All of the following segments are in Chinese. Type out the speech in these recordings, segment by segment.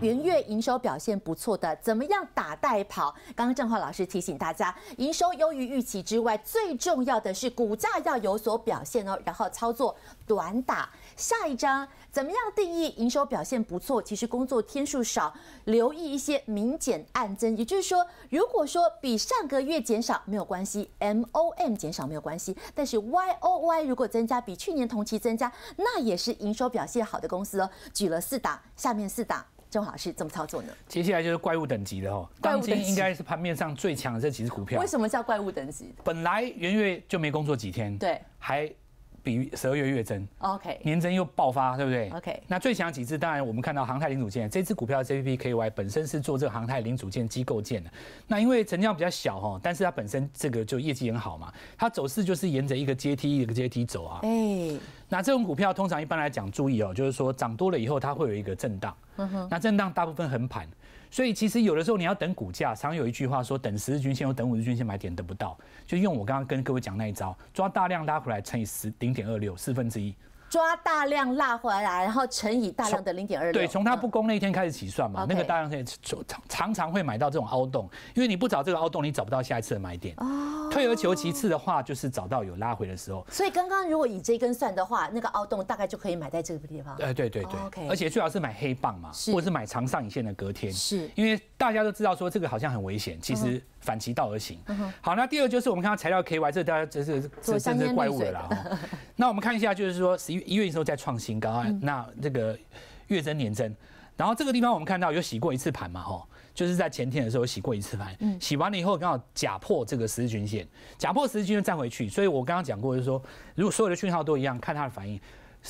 元月营收表现不错的，怎么样打带跑？刚刚正浩老师提醒大家，营收优于预期之外，最重要的是股价要有所表现哦。然后操作短打。下一章怎么样定义营收表现不错？其实工作天数少，留意一些明减暗增，也就是说，如果说比上个月减少没有关系，M O M 减少没有关系，但是 Y O Y 如果增加，比去年同期增加，那也是营收表现好的公司哦。举了四档，下面四档。钟好是怎么操作呢。接下来就是怪物等级的哦，怪物应该是盘面上最强的这几只股票。为什么叫怪物等级？本来元月就没工作几天，对，还。比十二月月增，OK，年增又爆发，对不对？OK，那最强的几支，当然我们看到航太零组件这支股票，ZP KY 本身是做这个航太零组件机构件的。那因为成交比较小哈，但是它本身这个就业绩很好嘛，它走势就是沿着一个阶梯一个阶梯走啊。哎，那这种股票通常一般来讲，注意哦，就是说涨多了以后，它会有一个震荡。嗯哼，那震荡大部分横盘。所以其实有的时候你要等股价，常有一句话说等十日均线或等五日均线买点得不到，就用我刚刚跟各位讲那一招，抓大量拉回来乘以十零点二六四分之一。抓大量辣回来，然后乘以大量的零点二。对，从它不攻那一天开始起算嘛。那个大量线常常常会买到这种凹洞，因为你不找这个凹洞，你找不到下一次的买点。哦。退而求其次的话，就是找到有拉回的时候。所以刚刚如果以这根算的话，那个凹洞大概就可以买在这个地方。哎，对对对。OK。而且最好是买黑棒嘛，或者是买长上影线的隔天。是。因为大家都知道说这个好像很危险，其实。反其道而行，好。那第二就是我们看到材料 K Y，这大家这是这真是怪物了啦。那我们看一下，就是说十一月的时候在创新高，那这个月增年增，然后这个地方我们看到有洗过一次盘嘛，哈。就是在前天的时候洗过一次盘，洗完了以后刚好假破这个十日均线，假破十日均线站回去，所以我刚刚讲过，就是说如果所有的讯号都一样，看它的反应。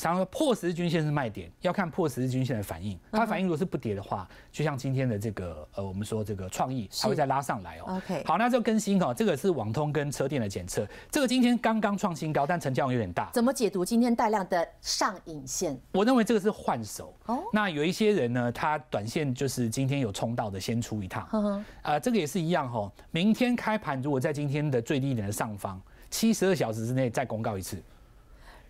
然后说破十日均线是卖点，要看破十日均线的反应。它反应如果是不跌的话，就像今天的这个呃，我们说这个创意还会再拉上来哦。OK，好，那就更新哈，这个是网通跟车电的检测。这个今天刚刚创新高，但成交量有点大，怎么解读今天带量的上影线？我认为这个是换手。哦，那有一些人呢，他短线就是今天有冲到的，先出一趟。啊，这个也是一样哈。明天开盘如果在今天的最低点的上方，七十二小时之内再公告一次。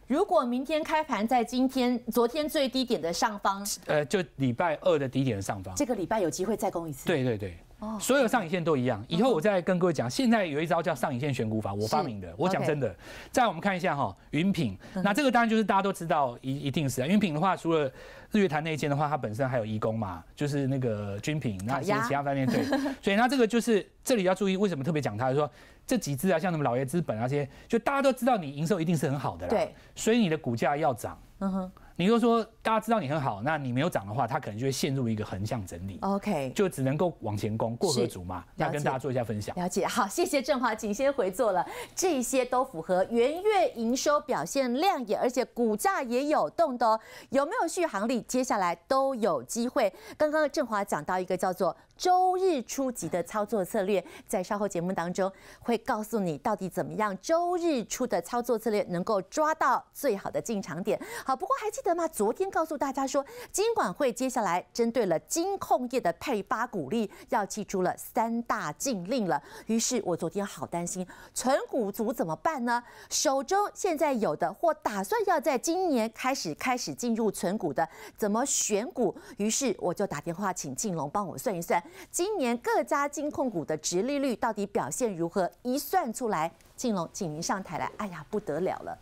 如果明天开盘在今天、昨天最低点的上方，呃，就礼拜二的低点的上方，这个礼拜有机会再攻一次。对对对。所有上影线都一样，以后我再跟各位讲。现在有一招叫上影线选股法，我发明的。我讲真的，再我们看一下哈，云品，那这个当然就是大家都知道一一定是啊。云品的话，除了日月潭那间的话，它本身还有义工嘛，就是那个军品，那些其他饭店对。所以那这个就是这里要注意，为什么特别讲它？就说这几只啊，像什么老爷资本那些，就大家都知道你营收一定是很好的啦，对，所以你的股价要涨，嗯哼。你果说，大家知道你很好，那你没有涨的话，它可能就会陷入一个横向整理。OK，就只能够往前攻，过河卒嘛。那跟大家做一下分享。了解，好，谢谢正华，请先回座了。这些都符合，元月营收表现亮眼，而且股价也有动的哦。有没有续航力？接下来都有机会。刚刚正华讲到一个叫做。周日初级的操作策略，在稍后节目当中会告诉你到底怎么样。周日出的操作策略能够抓到最好的进场点。好，不过还记得吗？昨天告诉大家说，金管会接下来针对了金控业的配发股利，要记住了三大禁令了。于是我昨天好担心存股族怎么办呢？手中现在有的或打算要在今年开始开始进入存股的，怎么选股？于是我就打电话请靖龙帮我算一算。今年各家金控股的殖利率到底表现如何？一算出来，靖龙，请您上台来。哎呀，不得了了！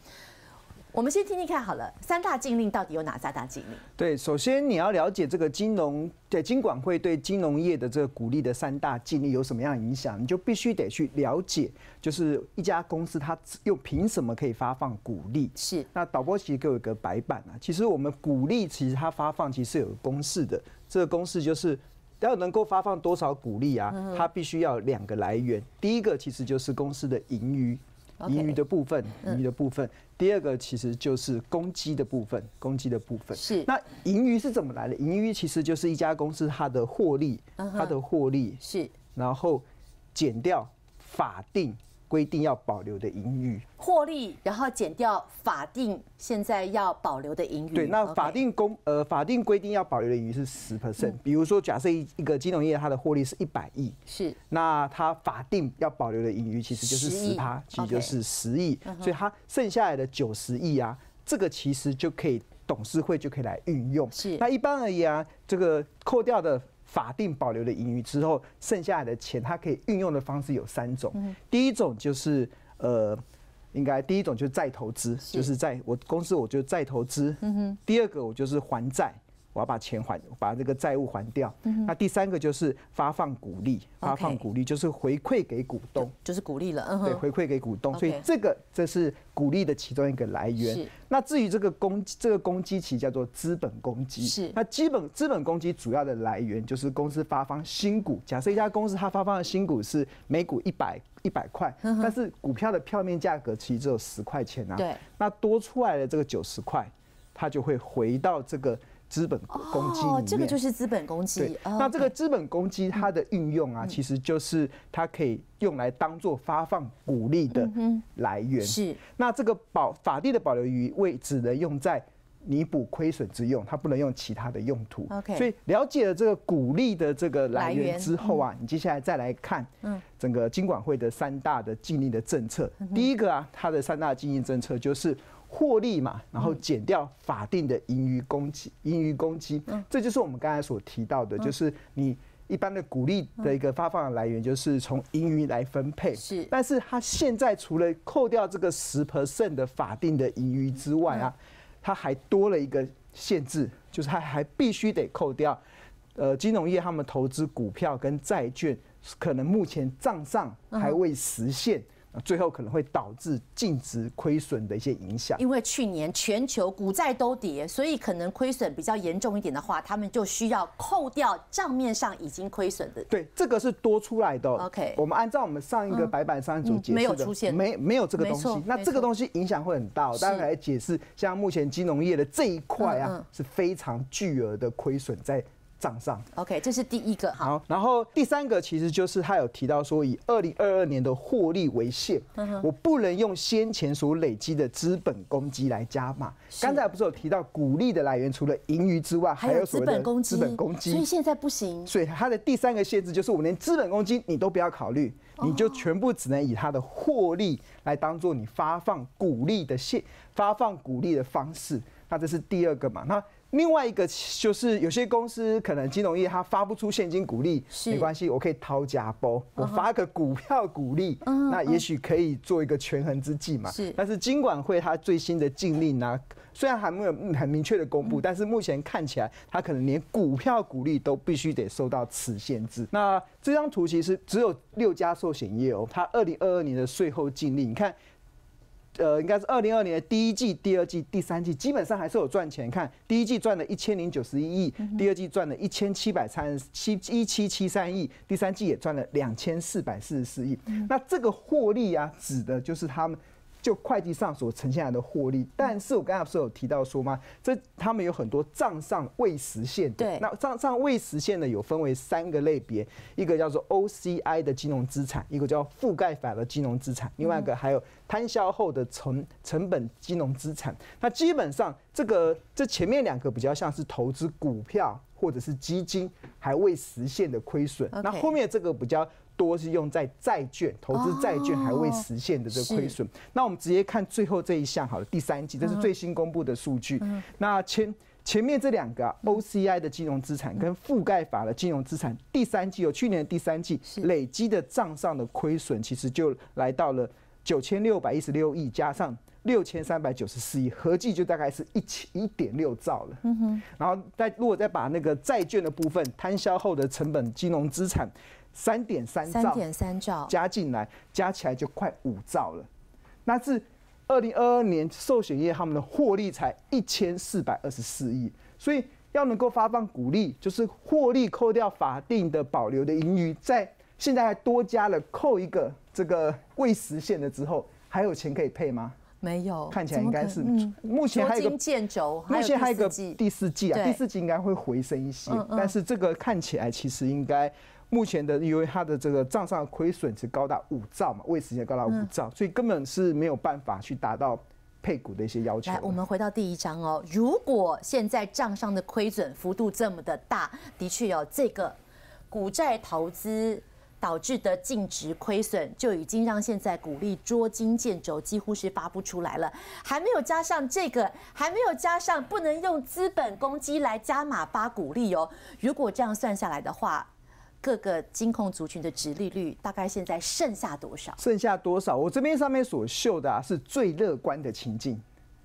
我们先听听看好了，三大禁令到底有哪三大禁令？对，首先你要了解这个金融对金管会对金融业的这个鼓励的三大禁令有什么样的影响，你就必须得去了解，就是一家公司它又凭什么可以发放鼓励？是。那导播席我一个白板啊，其实我们鼓励其实它发放其实是有公式的，这个公式就是。要能够发放多少股利啊？它必须要两个来源，第一个其实就是公司的盈余，盈余的部分，盈余的部分；第二个其实就是公积的部分，公积的部分。是。那盈余是怎么来的？盈余其实就是一家公司它的获利，它的获利。是。然后减掉法定。规定要保留的盈余，获利，然后减掉法定现在要保留的盈余。对，那法定公呃法定规定要保留的盈余是十 percent。比如说，假设一一个金融业它的获利是一百亿，是，那它法定要保留的盈余其实就是十趴，实就是十亿，所以它剩下来的九十亿啊，这个其实就可以董事会就可以来运用。是，那一般而言啊，这个扣掉的。法定保留的盈余之后，剩下来的钱，它可以运用的方式有三种。第一种就是呃，应该第一种就是再投资，就是在我公司我就再投资。嗯哼。第二个我就是还债。我要把钱还，把这个债务还掉。那第三个就是发放股利，发放股利就是回馈给股东，就是股利了。嗯对，回馈给股东。所以这个这是股利的其中一个来源。那至于这个攻这个攻击，其实叫做资本攻击。是，那基本资本攻击主要的来源就是公司发放新股。假设一家公司它发放的新股是每股一百一百块，但是股票的票面价格其实只有十块钱啊。对，那多出来的这个九十块，它就会回到这个。资本攻击里面，这个就是资本攻击。那这个资本攻击它的运用啊，其实就是它可以用来当做发放鼓励的来源。是，那这个保法律的保留余位只能用在。弥补亏损之用，它不能用其他的用途。OK，所以了解了这个股利的这个来源之后啊，你接下来再来看整个金管会的三大的禁令的政策。第一个啊，它的三大禁令政策就是获利嘛，然后减掉法定的盈余供积，盈余供积，这就是我们刚才所提到的，就是你一般的股利的一个发放的来源，就是从盈余来分配。是，但是它现在除了扣掉这个十 percent 的法定的盈余之外啊。它还多了一个限制，就是它还必须得扣掉，呃，金融业他们投资股票跟债券，可能目前账上还未实现。最后可能会导致净值亏损的一些影响，因为去年全球股债都跌，所以可能亏损比较严重一点的话，他们就需要扣掉账面上已经亏损的。对，这个是多出来的。OK，我们按照我们上一个白板一组解释，没有出现，没没有这个东西。那这个东西影响会很大，大家来解释。像目前金融业的这一块啊，是非常巨额的亏损在。账上，OK，这是第一个好。然后第三个其实就是他有提到说，以二零二二年的获利为限，我不能用先前所累积的资本公积来加码。刚才不是有提到股利的来源除了盈余之外，还有资本公积，资本公积，所以现在不行。所以它的第三个限制就是，我连资本公积你都不要考虑，你就全部只能以它的获利来当做你发放股利的限，发放股利的方式。那这是第二个嘛？那。另外一个就是有些公司可能金融业它发不出现金股利，没关系，我可以掏假包，我发个股票股利，那也许可以做一个权衡之计嘛。但是金管会它最新的禁令呢，虽然还没有很明确的公布，但是目前看起来它可能连股票股利都必须得受到此限制。那这张图其实只有六家寿险业哦，它二零二二年的税后净利，你看。呃，应该是二零二二年第一季、第二季、第三季，基本上还是有赚钱。看第一季赚了一千零九十一亿，第二季赚了一千七百三十七一七七三亿，第三季也赚了两千四百四十四亿。那这个获利啊，指的就是他们。就会计上所呈现来的获利，但是我刚才不是有提到说吗？这他们有很多账上未实现，对，那账上未实现的有分为三个类别，一个叫做 OCI 的金融资产，一个叫覆盖法的金融资产，另外一个还有摊销后的成成本金融资产。那基本上这个这前面两个比较像是投资股票或者是基金还未实现的亏损，那后面这个比较。多是用在债券投资，债券还未实现的这个亏损。那我们直接看最后这一项好了，第三季这是最新公布的数据。那前前面这两个 OCI 的金融资产跟覆盖法的金融资产，第三季有去年的第三季累积的账上的亏损，其实就来到了九千六百一十六亿加上六千三百九十四亿，合计就大概是一千一点六兆了。嗯哼，然后再如果再把那个债券的部分摊销后的成本金融资产。三点三兆，三点三兆加进来，加起来就快五兆了。那是二零二二年寿险业他们的获利才一千四百二十四亿，所以要能够发放股利，就是获利扣掉法定的保留的盈余，在现在还多加了扣一个这个未实现的之后，还有钱可以配吗？没有，看起来应该是目前还捉个建肘。目前还有一个第四季啊，第四季应该会回升一些，但是这个看起来其实应该。目前的因为它的这个账上的亏损是高达五兆嘛，未实现高达五兆，所以根本是没有办法去达到配股的一些要求。我们回到第一章哦，如果现在账上的亏损幅度这么的大，的确哦，这个股债投资导致的净值亏损就已经让现在股利捉襟见肘，几乎是发不出来了。还没有加上这个，还没有加上不能用资本公积来加码发股利哦。如果这样算下来的话，各个金控族群的值利率大概现在剩下多少？剩下多少？我这边上面所秀的啊，是最乐观的情境。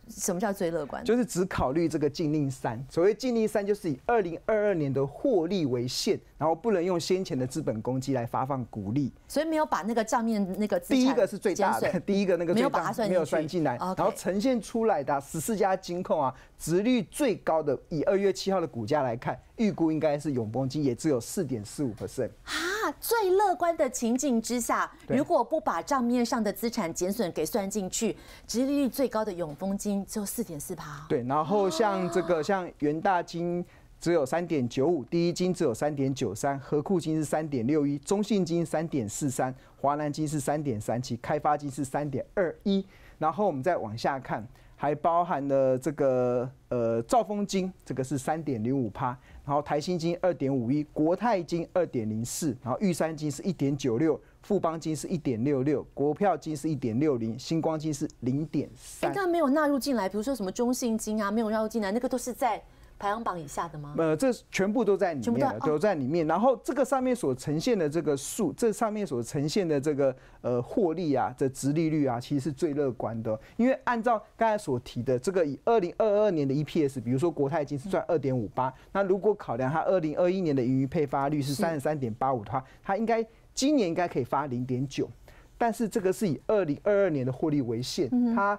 什么叫最乐观？就是只考虑这个禁令三。所谓禁令三，就是以二零二二年的获利为限，然后不能用先前的资本公积来发放股利。所以没有把那个账面那个第一个是最大的，第一个那个没有把它算没有算进来，然后呈现出来的十四家金控啊，值率最高的，以二月七号的股价来看。预估应该是永丰金也只有四点四五 percent 哈，最乐观的情景之下，如果不把账面上的资产减损给算进去，殖利率最高的永丰金只有四点四趴。对，然后像这个像元大金只有三点九五，第一金只有三点九三，和库金是三点六一，中信金三点四三，华南金是三点三七，开发金是三点二一。然后我们再往下看，还包含了这个呃兆丰金，这个是三点零五趴。然后台新金二点五一，国泰金二点零四，然后玉山金是一点九六，富邦金是一点六六，国票金是一点六零，星光金是零点三。哎，它没有纳入进来，比如说什么中信金啊，没有纳入进来，那个都是在。排行榜以下的吗？呃，这全部都在里面，都在里面。然后这个上面所呈现的这个数，这上面所呈现的这个呃获利啊这殖利率啊，其实是最乐观的。因为按照刚才所提的这个以二零二二年的 EPS，比如说国泰金是赚二点五八，那如果考量它二零二一年的盈余配发率是三十三点八五的话，它应该今年应该可以发零点九。但是这个是以二零二二年的获利为限，它。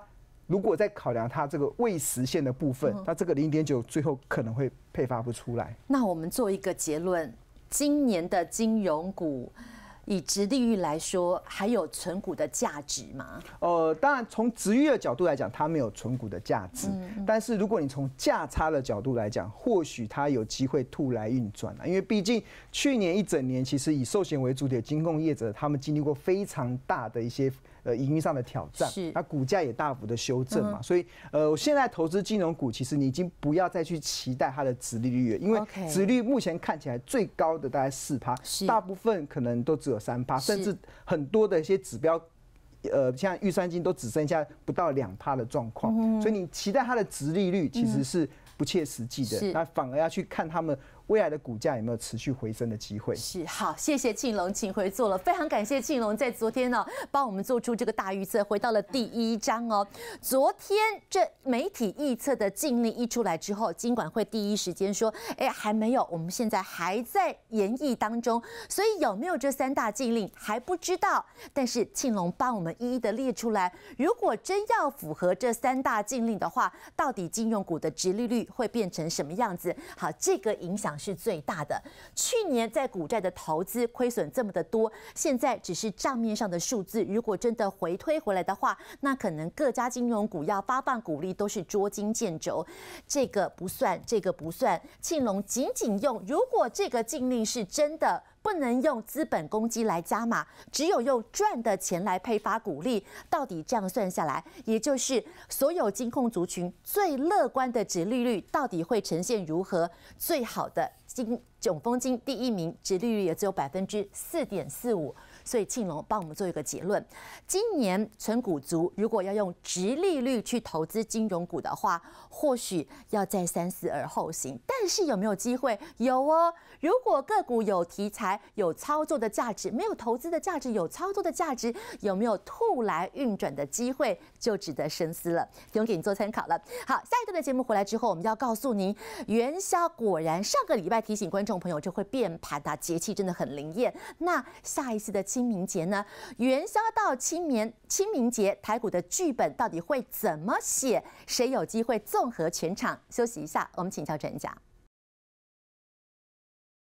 如果再考量它这个未实现的部分，那这个零点九最后可能会配发不出来。那我们做一个结论：今年的金融股。以殖利率来说，还有存股的价值吗？呃，当然，从殖率的角度来讲，它没有存股的价值。嗯。但是如果你从价差的角度来讲，或许它有机会突来运转啊。因为毕竟去年一整年，其实以寿险为主体的金控业者，他们经历过非常大的一些呃营运上的挑战，是。那股价也大幅的修正嘛。嗯。所以呃，我现在投资金融股，其实你已经不要再去期待它的殖利率了，因为殖率目前看起来最高的大概四趴，大部分可能都只有。三趴，甚至很多的一些指标，呃，像预算金都只剩下不到两趴的状况，所以你期待它的值利率其实是不切实际的，那反而要去看他们。未来的股价有没有持续回升的机会？是好，谢谢庆隆，请回座了。非常感谢庆隆在昨天呢帮我们做出这个大预测，回到了第一章哦。昨天这媒体预测的禁令一出来之后，金管会第一时间说：“哎，还没有，我们现在还在研议当中，所以有没有这三大禁令还不知道。”但是庆隆帮我们一一的列出来，如果真要符合这三大禁令的话，到底金融股的值利率会变成什么样子？好，这个影响。是最大的。去年在股债的投资亏损这么的多，现在只是账面上的数字。如果真的回推回来的话，那可能各家金融股要发放股利都是捉襟见肘。这个不算，这个不算。庆隆仅仅用，如果这个禁令是真的。不能用资本攻击来加码，只有用赚的钱来配发股利。到底这样算下来，也就是所有金控族群最乐观的值利率，到底会呈现如何？最好的金总丰金第一名值利率也只有百分之四点四五。所以庆隆帮我们做一个结论，今年存股族如果要用直利率去投资金融股的话，或许要再三思而后行。但是有没有机会？有哦。如果个股有题材、有操作的价值，没有投资的价值，有操作的价值，有没有兔来运转的机会，就值得深思了。提供给你做参考了。好，下一段的节目回来之后，我们要告诉您，元宵果然上个礼拜提醒观众朋友就会变盘啊，节气真的很灵验。那下一次的。清明节呢，元宵到清明，清明节台股的剧本到底会怎么写？谁有机会纵横全场？休息一下，我们请教专家。